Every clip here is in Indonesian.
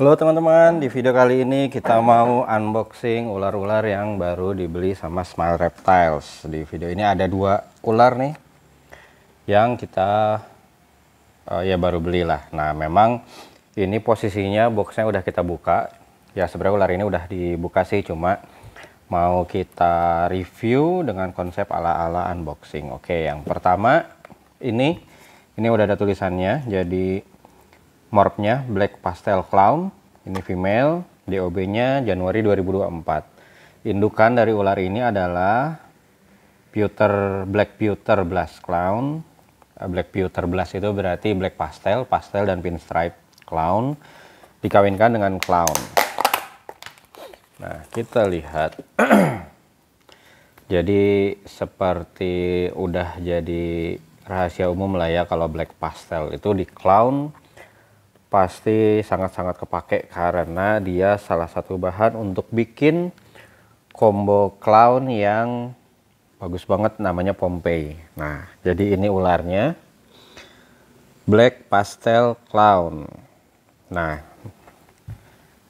Halo teman-teman, di video kali ini kita mau unboxing ular-ular yang baru dibeli sama Smile Reptiles. Di video ini ada dua ular nih yang kita uh, ya baru belilah. Nah, memang ini posisinya boxnya udah kita buka. Ya sebenarnya ular ini udah dibuka sih, cuma mau kita review dengan konsep ala-ala unboxing. Oke, yang pertama ini ini udah ada tulisannya, jadi morphnya Black Pastel Clown, ini female, DOB-nya Januari 2024. Indukan dari ular ini adalah pewter black pewter blast clown. Eh, black pewter blast itu berarti black pastel, pastel dan pinstripe clown dikawinkan dengan clown. Nah, kita lihat. jadi seperti udah jadi rahasia umum lah ya kalau black pastel itu di clown pasti sangat-sangat kepake karena dia salah satu bahan untuk bikin combo clown yang bagus banget namanya Pompei. Nah, jadi ini ularnya Black Pastel Clown. Nah,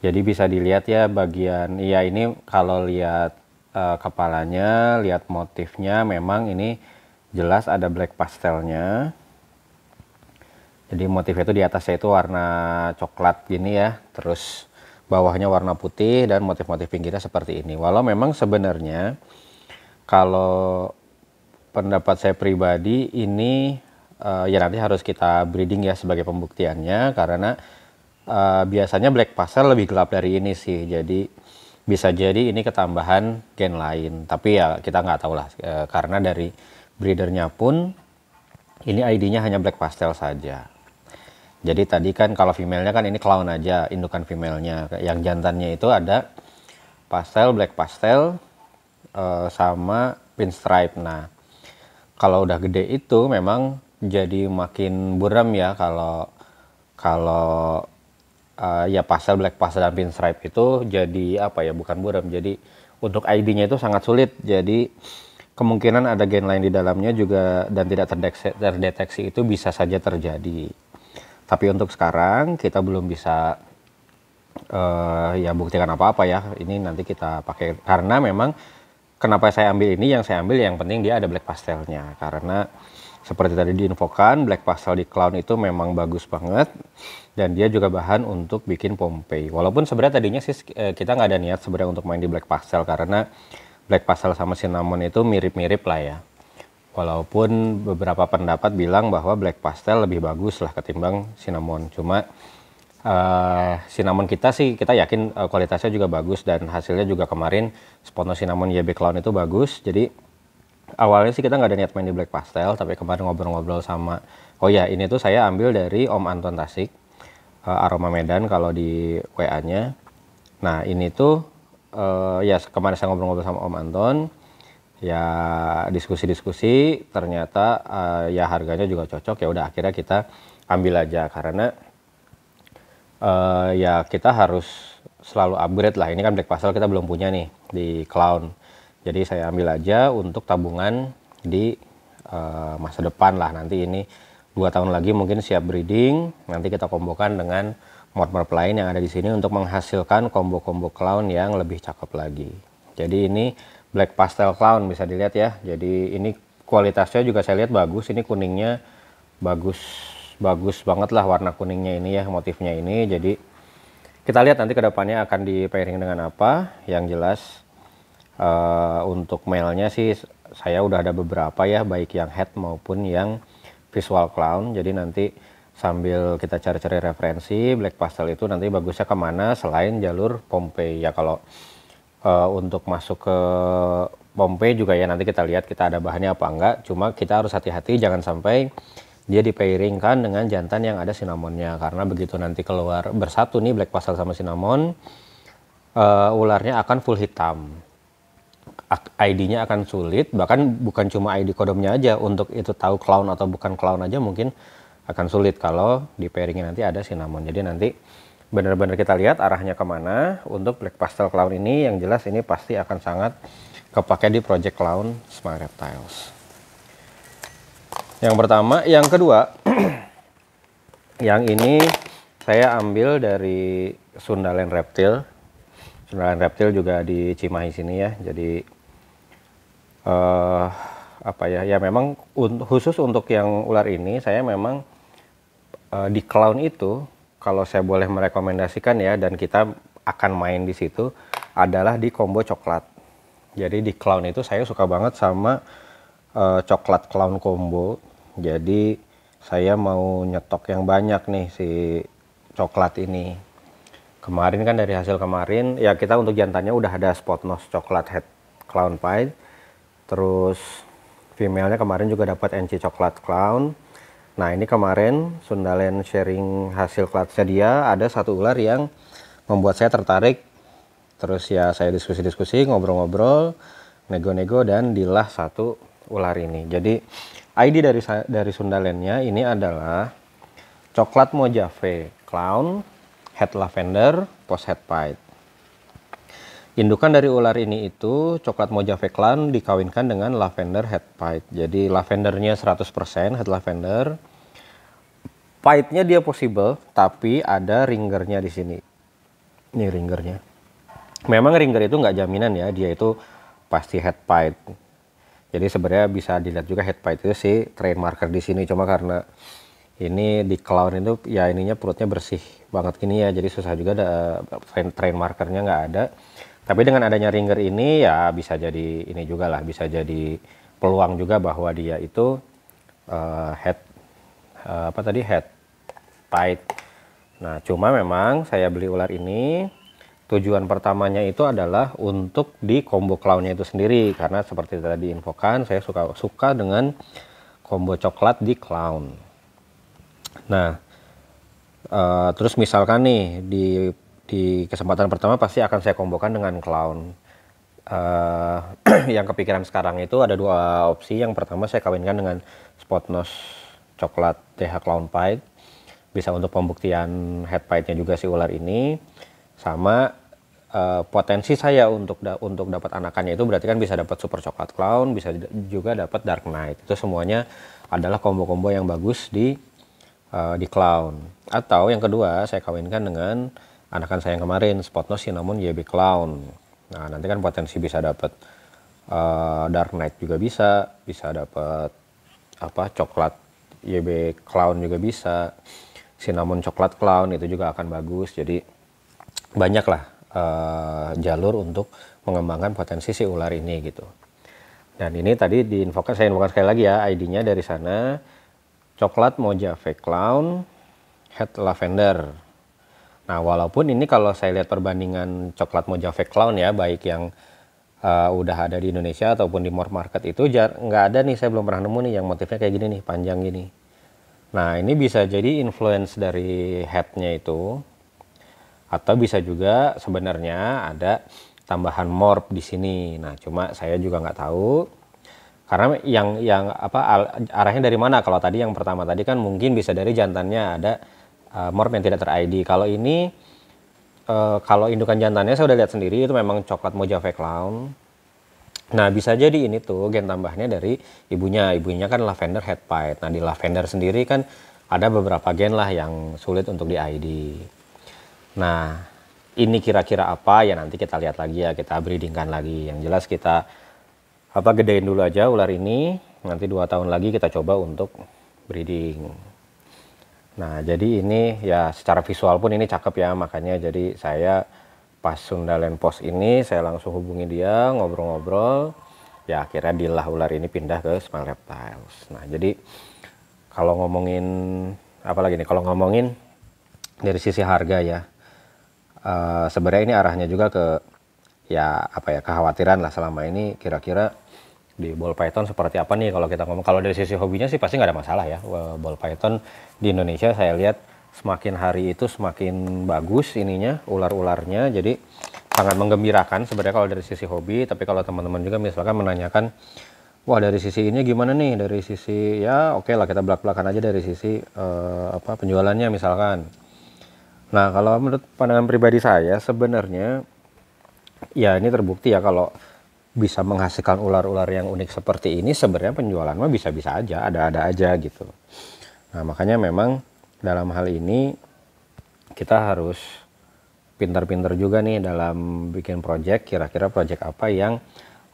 jadi bisa dilihat ya bagian ya ini kalau lihat uh, kepalanya, lihat motifnya memang ini jelas ada black pastelnya jadi motifnya itu di atasnya itu warna coklat gini ya, terus bawahnya warna putih dan motif-motif pinggirnya seperti ini. Walau memang sebenarnya kalau pendapat saya pribadi ini uh, ya nanti harus kita breeding ya sebagai pembuktiannya karena uh, biasanya black pastel lebih gelap dari ini sih. Jadi bisa jadi ini ketambahan gen lain. Tapi ya kita nggak tahu lah uh, karena dari breedernya pun ini ID-nya hanya black pastel saja. Jadi tadi kan kalau female-nya kan ini clown aja, indukan female-nya. Yang jantannya itu ada pastel, black pastel, uh, sama pinstripe. Nah, kalau udah gede itu memang jadi makin buram ya kalau kalau uh, ya pastel, black pastel dan pinstripe itu jadi apa ya? Bukan buram, jadi untuk ID-nya itu sangat sulit. Jadi kemungkinan ada gen lain di dalamnya juga dan tidak terdeteksi, terdeteksi itu bisa saja terjadi. Tapi untuk sekarang kita belum bisa uh, ya buktikan apa-apa ya. Ini nanti kita pakai karena memang kenapa saya ambil ini yang saya ambil yang penting dia ada black pastelnya karena seperti tadi diinfokan black pastel di clown itu memang bagus banget dan dia juga bahan untuk bikin Pompei. Walaupun sebenarnya tadinya sih eh, kita nggak ada niat sebenarnya untuk main di black pastel karena black pastel sama cinnamon itu mirip-mirip lah ya walaupun beberapa pendapat bilang bahwa black pastel lebih bagus lah ketimbang cinnamon cuma uh, cinnamon kita sih kita yakin uh, kualitasnya juga bagus dan hasilnya juga kemarin spontan cinnamon YB Clown itu bagus jadi awalnya sih kita nggak ada niat main di black pastel tapi kemarin ngobrol-ngobrol sama oh ya ini tuh saya ambil dari Om Anton Tasik uh, aroma Medan kalau di WA-nya nah ini tuh uh, ya kemarin saya ngobrol-ngobrol sama Om Anton ya diskusi-diskusi ternyata uh, ya harganya juga cocok ya udah akhirnya kita ambil aja karena uh, ya kita harus selalu upgrade lah ini kan black pasal kita belum punya nih di clown jadi saya ambil aja untuk tabungan di uh, masa depan lah nanti ini dua tahun lagi mungkin siap breeding nanti kita kombokan dengan mod-mod lain yang ada di sini untuk menghasilkan combo-combo clown yang lebih cakep lagi jadi ini black pastel clown bisa dilihat ya. Jadi ini kualitasnya juga saya lihat bagus. Ini kuningnya bagus bagus banget lah warna kuningnya ini ya motifnya ini. Jadi kita lihat nanti kedepannya akan di pairing dengan apa. Yang jelas uh, untuk mailnya sih saya udah ada beberapa ya baik yang head maupun yang visual clown. Jadi nanti sambil kita cari-cari referensi black pastel itu nanti bagusnya kemana selain jalur Pompei ya kalau uh, untuk masuk ke pompe juga ya nanti kita lihat kita ada bahannya apa enggak. Cuma kita harus hati-hati jangan sampai dia di dengan jantan yang ada sinamonnya karena begitu nanti keluar bersatu nih black pasal sama sinamon uh, eh, ularnya akan full hitam. ID-nya akan sulit bahkan bukan cuma ID kodomnya aja untuk itu tahu clown atau bukan clown aja mungkin akan sulit kalau di pairingnya nanti ada sinamon. Jadi nanti benar-benar kita lihat arahnya kemana untuk Black Pastel Clown ini yang jelas ini pasti akan sangat kepake di Project Clown Smart Reptiles. Yang pertama, yang kedua, yang ini saya ambil dari Sundaland Reptil. Sundaland Reptil juga di Cimahi sini ya, jadi uh, apa ya? Ya memang khusus untuk yang ular ini saya memang uh, di clown itu kalau saya boleh merekomendasikan ya dan kita akan main di situ adalah di combo coklat. Jadi di clown itu saya suka banget sama uh, coklat clown combo. Jadi saya mau nyetok yang banyak nih si coklat ini. Kemarin kan dari hasil kemarin ya kita untuk jantannya udah ada spot nose coklat head clown pie. Terus femalenya kemarin juga dapat NC coklat clown Nah ini kemarin Sundalen sharing hasil klatnya dia ada satu ular yang membuat saya tertarik. Terus ya saya diskusi-diskusi, ngobrol-ngobrol, nego-nego dan dilah satu ular ini. Jadi ID dari dari Sundalennya ini adalah coklat mojave, clown, head lavender, post head pied. Indukan dari ular ini itu coklat moja feklan dikawinkan dengan lavender head pipe. Jadi lavendernya 100% head lavender. Pipe-nya dia possible, tapi ada ringernya di sini. Ini ringernya. Memang ringer itu nggak jaminan ya, dia itu pasti head pipe. Jadi sebenarnya bisa dilihat juga head pipe itu si marker di sini cuma karena ini di clown itu ya ininya perutnya bersih banget gini ya jadi susah juga ada train train markernya nggak ada tapi dengan adanya Ringer ini ya bisa jadi ini juga lah, bisa jadi peluang juga bahwa dia itu uh, head uh, apa tadi head tight. Nah, cuma memang saya beli ular ini tujuan pertamanya itu adalah untuk di combo clownnya itu sendiri karena seperti tadi infokan saya suka suka dengan combo coklat di clown. Nah, uh, terus misalkan nih di di kesempatan pertama pasti akan saya kombokan dengan clown. Uh, yang kepikiran sekarang itu ada dua opsi. Yang pertama saya kawinkan dengan spot nose coklat TH Clown pipe. Bisa untuk pembuktian head pipe nya juga si ular ini. Sama uh, potensi saya untuk da untuk dapat anakannya itu berarti kan bisa dapat super coklat clown, bisa juga dapat dark knight. Itu semuanya adalah combo-combo yang bagus di uh, di clown. Atau yang kedua saya kawinkan dengan anakan saya yang kemarin spot nose namun yb clown nah nanti kan potensi bisa dapat uh, eh, dark knight juga bisa bisa dapat apa coklat YB clown juga bisa cinnamon coklat clown itu juga akan bagus jadi banyaklah uh, jalur untuk mengembangkan potensi si ular ini gitu dan ini tadi diinfokan saya infokan sekali lagi ya ID-nya dari sana coklat moja fake clown head lavender Nah, walaupun ini kalau saya lihat perbandingan coklat Mojave Clown ya, baik yang uh, udah ada di Indonesia ataupun di more market itu nggak ada nih, saya belum pernah nemu nih yang motifnya kayak gini nih, panjang gini. Nah, ini bisa jadi influence dari headnya itu, atau bisa juga sebenarnya ada tambahan morph di sini. Nah, cuma saya juga nggak tahu karena yang yang apa arahnya dari mana? Kalau tadi yang pertama tadi kan mungkin bisa dari jantannya ada uh, morph yang tidak ter-ID. Kalau ini uh, kalau indukan jantannya saya udah lihat sendiri itu memang coklat mojave clown. Nah bisa jadi ini tuh gen tambahnya dari ibunya. Ibunya kan lavender head pied. Nah di lavender sendiri kan ada beberapa gen lah yang sulit untuk di ID. Nah ini kira-kira apa ya nanti kita lihat lagi ya kita breedingkan lagi. Yang jelas kita apa gedein dulu aja ular ini nanti dua tahun lagi kita coba untuk breeding. Nah, jadi ini ya secara visual pun ini cakep ya, makanya jadi saya pas sundalen Pos ini saya langsung hubungi dia, ngobrol-ngobrol. Ya akhirnya lah ular ini pindah ke Smile Reptiles. Nah, jadi kalau ngomongin apalagi nih kalau ngomongin dari sisi harga ya. Uh, sebenarnya ini arahnya juga ke ya apa ya kekhawatiran lah selama ini kira-kira di ball python seperti apa nih kalau kita ngomong kalau dari sisi hobinya sih pasti nggak ada masalah ya ball python di Indonesia saya lihat semakin hari itu semakin bagus ininya ular-ularnya jadi sangat menggembirakan sebenarnya kalau dari sisi hobi tapi kalau teman-teman juga misalkan menanyakan wah dari sisi ini gimana nih dari sisi ya oke okay lah kita belak-belakan aja dari sisi uh, apa penjualannya misalkan nah kalau menurut pandangan pribadi saya sebenarnya ya ini terbukti ya kalau bisa menghasilkan ular-ular yang unik seperti ini sebenarnya penjualan mah bisa-bisa aja, ada-ada aja gitu. Nah, makanya memang dalam hal ini kita harus pintar-pintar juga nih dalam bikin project, kira-kira project apa yang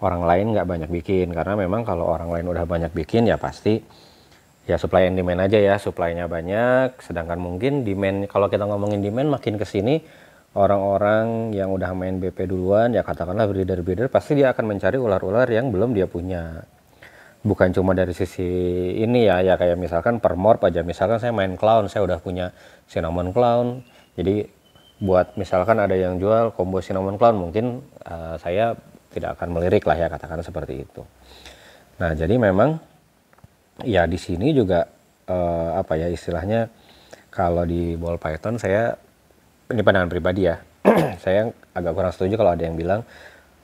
orang lain nggak banyak bikin karena memang kalau orang lain udah banyak bikin ya pasti ya supply and demand aja ya, supply-nya banyak sedangkan mungkin demand kalau kita ngomongin demand makin ke sini orang-orang yang udah main BP duluan ya katakanlah breeder-breeder pasti dia akan mencari ular-ular yang belum dia punya bukan cuma dari sisi ini ya ya kayak misalkan permorp aja misalkan saya main clown saya udah punya cinnamon clown jadi buat misalkan ada yang jual combo cinnamon clown mungkin uh, saya tidak akan melirik lah ya katakan seperti itu nah jadi memang ya di sini juga uh, apa ya istilahnya kalau di ball python saya ini pandangan pribadi ya saya agak kurang setuju kalau ada yang bilang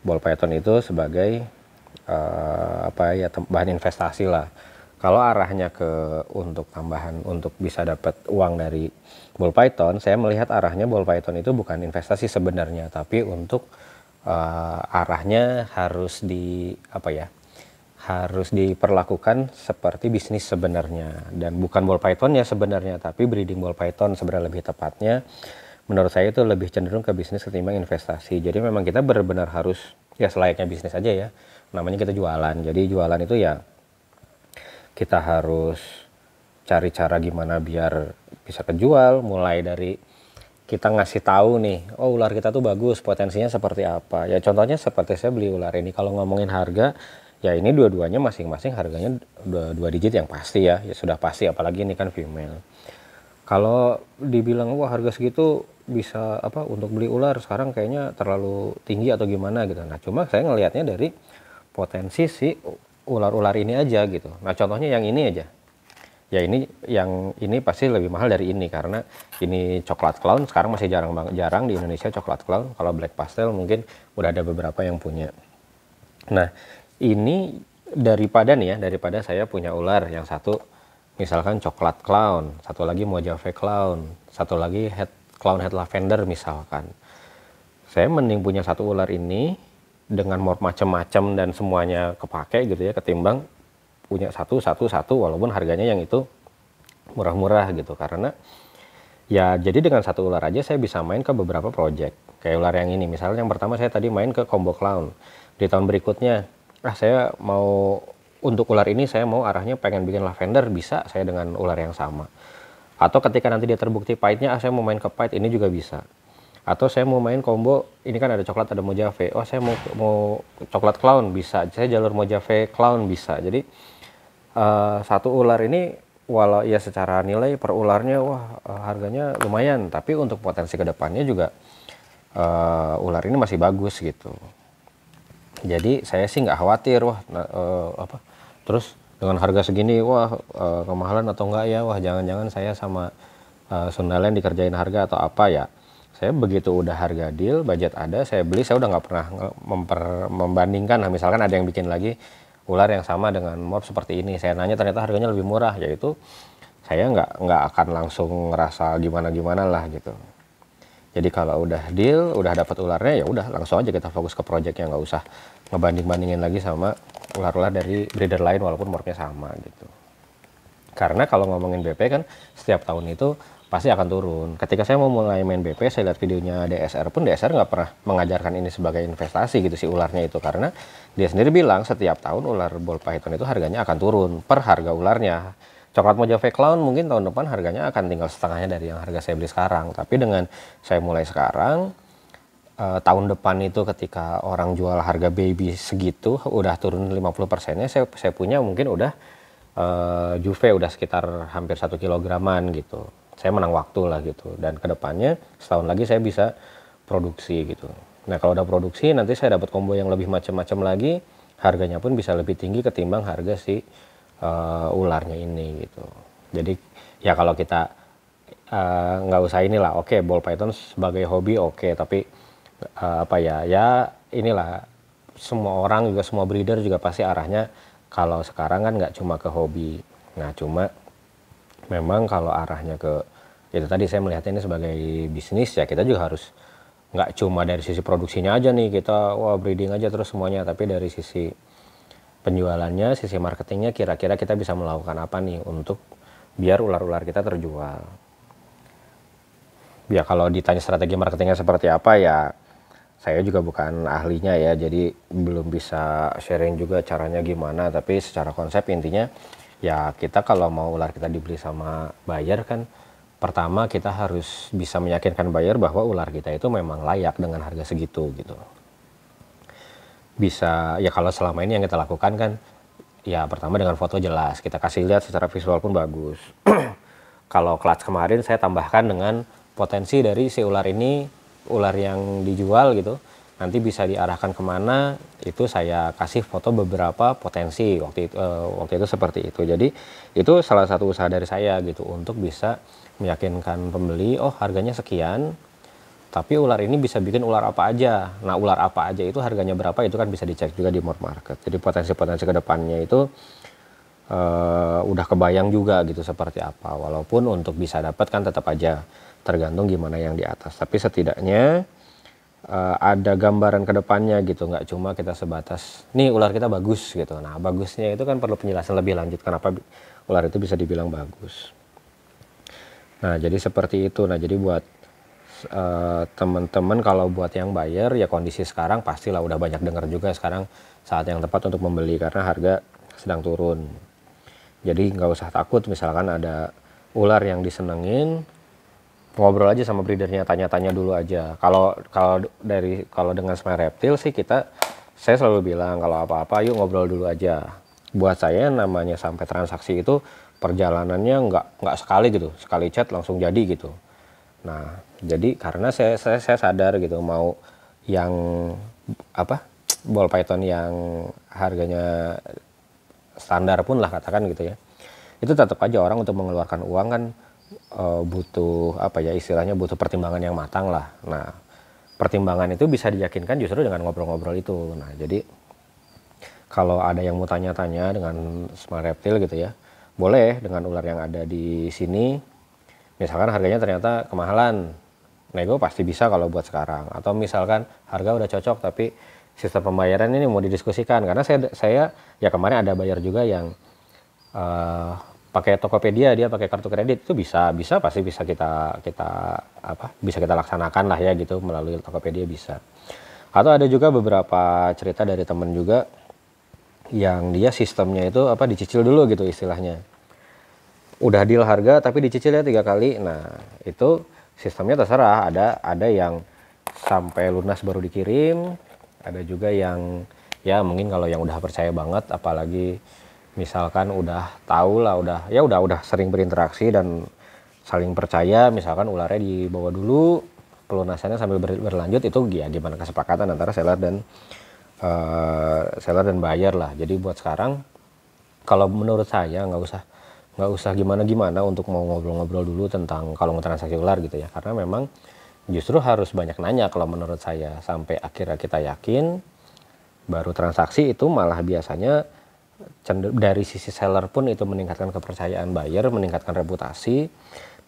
ball python itu sebagai uh, apa ya bahan investasi lah kalau arahnya ke untuk tambahan untuk bisa dapat uang dari ball python saya melihat arahnya ball python itu bukan investasi sebenarnya tapi untuk uh, arahnya harus di apa ya harus diperlakukan seperti bisnis sebenarnya dan bukan ball python ya sebenarnya tapi breeding ball python sebenarnya lebih tepatnya menurut saya itu lebih cenderung ke bisnis ketimbang investasi. Jadi memang kita benar-benar harus ya selayaknya bisnis aja ya. Namanya kita jualan. Jadi jualan itu ya kita harus cari cara gimana biar bisa kejual mulai dari kita ngasih tahu nih, oh ular kita tuh bagus, potensinya seperti apa. Ya contohnya seperti saya beli ular ini kalau ngomongin harga ya ini dua-duanya masing-masing harganya dua, dua digit yang pasti ya. Ya sudah pasti apalagi ini kan female kalau dibilang wah harga segitu bisa apa untuk beli ular sekarang kayaknya terlalu tinggi atau gimana gitu. Nah, cuma saya ngelihatnya dari potensi si ular-ular ini aja gitu. Nah, contohnya yang ini aja. Ya ini yang ini pasti lebih mahal dari ini karena ini coklat clown sekarang masih jarang jarang di Indonesia coklat clown. Kalau black pastel mungkin udah ada beberapa yang punya. Nah, ini daripada nih ya, daripada saya punya ular yang satu misalkan coklat clown, satu lagi mojave clown, satu lagi head clown head lavender misalkan. Saya mending punya satu ular ini dengan macam-macam dan semuanya kepake gitu ya ketimbang punya satu satu satu walaupun harganya yang itu murah-murah gitu karena ya jadi dengan satu ular aja saya bisa main ke beberapa project kayak ular yang ini misalnya yang pertama saya tadi main ke combo clown di tahun berikutnya ah saya mau untuk ular ini saya mau arahnya pengen bikin lavender bisa saya dengan ular yang sama atau ketika nanti dia terbukti pahitnya ah saya mau main ke pahit ini juga bisa atau saya mau main combo ini kan ada coklat ada mojave oh saya mau mau coklat clown bisa saya jalur mojave clown bisa jadi uh, satu ular ini walau ya secara nilai per ularnya wah eh, harganya lumayan tapi untuk potensi kedepannya juga uh, ular ini masih bagus gitu jadi saya sih nggak khawatir wah uh, apa terus dengan harga segini wah e, kemahalan atau enggak ya wah jangan-jangan saya sama e, Sundaland dikerjain harga atau apa ya saya begitu udah harga deal budget ada saya beli saya udah nggak pernah memper, membandingkan nah, misalkan ada yang bikin lagi ular yang sama dengan mob seperti ini saya nanya ternyata harganya lebih murah yaitu saya nggak nggak akan langsung ngerasa gimana gimana lah gitu jadi kalau udah deal udah dapat ularnya ya udah langsung aja kita fokus ke project yang nggak usah ngebanding-bandingin lagi sama ular-ular dari breeder lain walaupun morfnya sama gitu. Karena kalau ngomongin BP kan setiap tahun itu pasti akan turun. Ketika saya mau mulai main BP, saya lihat videonya DSR pun DSR nggak pernah mengajarkan ini sebagai investasi gitu si ularnya itu karena dia sendiri bilang setiap tahun ular ball python itu harganya akan turun per harga ularnya. Coklat Mojave Clown mungkin tahun depan harganya akan tinggal setengahnya dari yang harga saya beli sekarang. Tapi dengan saya mulai sekarang, uh, tahun depan itu ketika orang jual harga baby segitu udah turun 50 persennya saya saya punya mungkin udah uh, Juve udah sekitar hampir satu kilograman gitu saya menang waktu lah gitu dan kedepannya setahun lagi saya bisa produksi gitu nah kalau udah produksi nanti saya dapat combo yang lebih macam-macam lagi harganya pun bisa lebih tinggi ketimbang harga si uh, ularnya ini gitu jadi ya kalau kita nggak uh, usah inilah oke okay, ball python sebagai hobi oke okay, tapi Eh, apa ya ya inilah semua orang juga semua breeder juga pasti arahnya kalau sekarang kan nggak cuma ke hobi nah cuma memang kalau arahnya ke itu tadi saya melihatnya ini sebagai bisnis ya kita juga harus nggak cuma dari sisi produksinya aja nih kita wah breeding aja terus semuanya tapi dari sisi penjualannya sisi marketingnya kira-kira kita bisa melakukan apa nih untuk biar ular-ular kita terjual ya kalau ditanya strategi marketingnya seperti apa ya saya juga bukan ahlinya ya, jadi belum bisa sharing juga caranya gimana. Tapi secara konsep intinya ya kita kalau mau ular kita dibeli sama buyer kan pertama kita harus bisa meyakinkan buyer bahwa ular kita itu memang layak dengan harga segitu gitu. Bisa ya kalau selama ini yang kita lakukan kan ya pertama dengan foto jelas kita kasih lihat secara visual pun bagus. kalau kelas kemarin saya tambahkan dengan potensi dari si ular ini ular yang dijual gitu nanti bisa diarahkan kemana itu saya kasih foto beberapa potensi waktu itu uh, waktu itu seperti itu jadi itu salah satu usaha dari saya gitu untuk bisa meyakinkan pembeli oh harganya sekian tapi ular ini bisa bikin ular apa aja nah ular apa aja itu harganya berapa itu kan bisa dicek juga di more market jadi potensi-potensi kedepannya itu uh, udah kebayang juga gitu seperti apa walaupun untuk bisa dapat kan tetap aja tergantung gimana yang di atas tapi setidaknya uh, ada gambaran kedepannya gitu nggak cuma kita sebatas nih ular kita bagus gitu nah bagusnya itu kan perlu penjelasan lebih lanjut kenapa ular itu bisa dibilang bagus nah jadi seperti itu nah jadi buat uh, teman-teman kalau buat yang bayar ya kondisi sekarang pastilah udah banyak dengar juga sekarang saat yang tepat untuk membeli karena harga sedang turun jadi nggak usah takut misalkan ada ular yang disenengin ngobrol aja sama breedernya tanya-tanya dulu aja kalau kalau dari kalau dengan semai reptil sih kita saya selalu bilang kalau apa-apa yuk ngobrol dulu aja buat saya namanya sampai transaksi itu perjalanannya nggak nggak sekali gitu sekali chat langsung jadi gitu nah jadi karena saya saya, saya sadar gitu mau yang apa ball python yang harganya standar pun lah katakan gitu ya itu tetap aja orang untuk mengeluarkan uang kan uh, butuh apa ya istilahnya butuh pertimbangan yang matang lah. Nah, pertimbangan itu bisa diyakinkan justru dengan ngobrol-ngobrol itu. Nah, jadi kalau ada yang mau tanya-tanya dengan smart reptil gitu ya, boleh dengan ular yang ada di sini. Misalkan harganya ternyata kemahalan, nego pasti bisa kalau buat sekarang. Atau misalkan harga udah cocok tapi sistem pembayaran ini mau didiskusikan karena saya saya ya kemarin ada bayar juga yang uh, pakai Tokopedia dia pakai kartu kredit itu bisa bisa pasti bisa kita kita apa bisa kita laksanakan lah ya gitu melalui Tokopedia bisa atau ada juga beberapa cerita dari temen juga yang dia sistemnya itu apa dicicil dulu gitu istilahnya udah deal harga tapi dicicilnya tiga kali nah itu sistemnya terserah ada ada yang sampai lunas baru dikirim ada juga yang ya mungkin kalau yang udah percaya banget apalagi misalkan udah tahu lah udah ya udah udah sering berinteraksi dan saling percaya misalkan ularnya dibawa dulu pelunasannya sambil ber, berlanjut itu ya gimana kesepakatan antara seller dan uh, seller dan buyer lah jadi buat sekarang kalau menurut saya nggak usah nggak usah gimana gimana untuk mau ngobrol-ngobrol dulu tentang kalau mau transaksi ular gitu ya karena memang justru harus banyak nanya kalau menurut saya sampai akhirnya kita yakin baru transaksi itu malah biasanya dari sisi seller pun itu meningkatkan kepercayaan buyer, meningkatkan reputasi.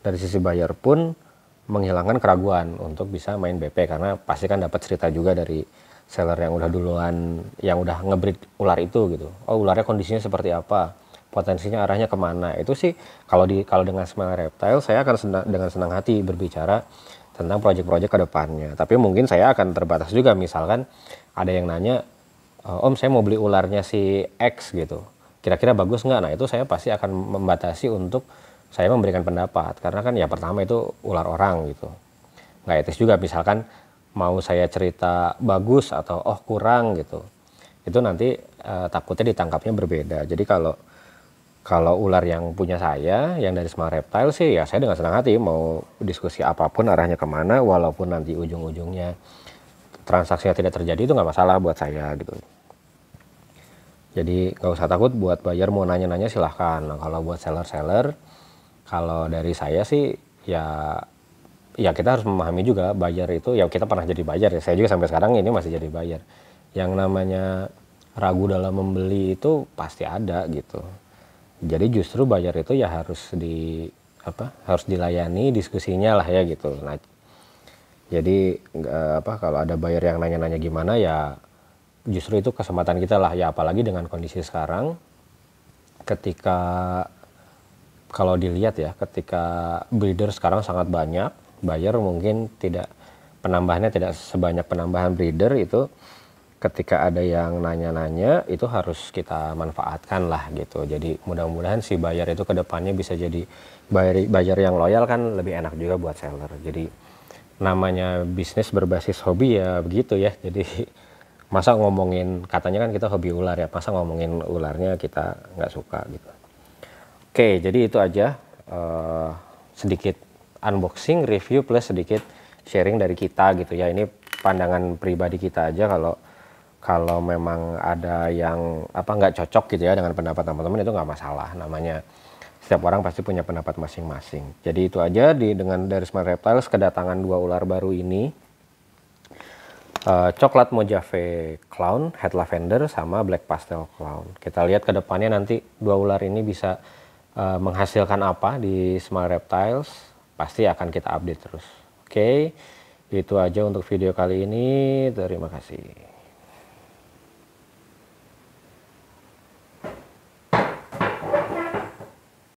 Dari sisi buyer pun menghilangkan keraguan untuk bisa main BP karena pasti kan dapat cerita juga dari seller yang udah duluan yang udah ngebreed ular itu gitu. Oh ularnya kondisinya seperti apa? Potensinya arahnya kemana? Itu sih kalau di kalau dengan smell reptile saya akan senang, dengan senang hati berbicara tentang proyek-proyek kedepannya. Tapi mungkin saya akan terbatas juga misalkan ada yang nanya Eh, om saya mau beli ularnya si X gitu kira-kira bagus nggak nah itu saya pasti akan membatasi untuk saya memberikan pendapat karena kan ya pertama itu ular orang gitu nggak etis juga misalkan mau saya cerita bagus atau oh kurang gitu itu nanti eh, takutnya ditangkapnya berbeda jadi kalau kalau ular yang punya saya yang dari Smart Reptile sih ya saya dengan senang hati mau diskusi apapun arahnya kemana walaupun nanti ujung-ujungnya transaksinya tidak terjadi itu nggak masalah buat saya gitu. Jadi nggak usah takut buat buyer mau nanya-nanya silahkan. Nah, kalau buat seller-seller, kalau dari saya sih ya ya kita harus memahami juga buyer itu ya kita pernah jadi buyer ya. Saya juga sampai sekarang ini masih jadi buyer. Yang namanya ragu dalam membeli itu pasti ada gitu. Jadi justru buyer itu ya harus di apa harus dilayani diskusinya lah ya gitu. Nah, jadi apa kalau ada buyer yang nanya-nanya gimana ya justru itu kesempatan kita lah ya apalagi dengan kondisi sekarang ketika kalau dilihat ya ketika breeder sekarang sangat banyak buyer mungkin tidak penambahannya tidak sebanyak penambahan breeder itu ketika ada yang nanya-nanya itu harus kita manfaatkan lah gitu jadi mudah-mudahan si buyer itu kedepannya bisa jadi buyer, buyer yang loyal kan lebih enak juga buat seller jadi namanya bisnis berbasis hobi ya begitu ya jadi masa ngomongin katanya kan kita hobi ular ya masa ngomongin ularnya kita nggak suka gitu oke jadi itu aja uh, sedikit unboxing review plus sedikit sharing dari kita gitu ya ini pandangan pribadi kita aja kalau kalau memang ada yang apa nggak cocok gitu ya dengan pendapat teman-teman itu nggak masalah namanya setiap orang pasti punya pendapat masing-masing jadi itu aja di dengan dari Smart Reptiles kedatangan dua ular baru ini uh, coklat mojave clown, head lavender sama black pastel clown. Kita lihat ke depannya nanti dua ular ini bisa uh, menghasilkan apa di Small Reptiles. Pasti akan kita update terus. Oke, okay? itu aja untuk video kali ini. Terima kasih.